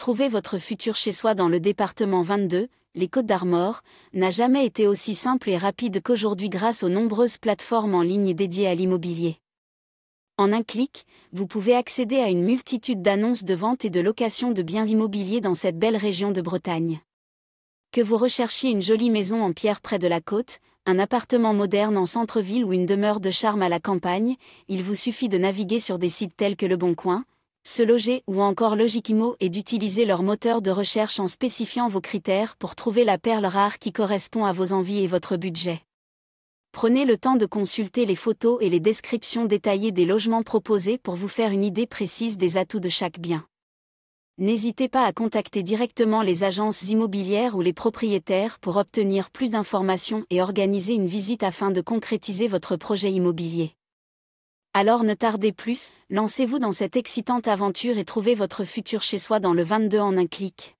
Trouver votre futur chez soi dans le département 22, les Côtes d'Armor, n'a jamais été aussi simple et rapide qu'aujourd'hui grâce aux nombreuses plateformes en ligne dédiées à l'immobilier. En un clic, vous pouvez accéder à une multitude d'annonces de vente et de location de biens immobiliers dans cette belle région de Bretagne. Que vous recherchiez une jolie maison en pierre près de la côte, un appartement moderne en centre-ville ou une demeure de charme à la campagne, il vous suffit de naviguer sur des sites tels que Le Bon Coin, se loger ou encore Logiquimo et d'utiliser leur moteur de recherche en spécifiant vos critères pour trouver la perle rare qui correspond à vos envies et votre budget. Prenez le temps de consulter les photos et les descriptions détaillées des logements proposés pour vous faire une idée précise des atouts de chaque bien. N'hésitez pas à contacter directement les agences immobilières ou les propriétaires pour obtenir plus d'informations et organiser une visite afin de concrétiser votre projet immobilier. Alors ne tardez plus, lancez-vous dans cette excitante aventure et trouvez votre futur chez soi dans le 22 en un clic.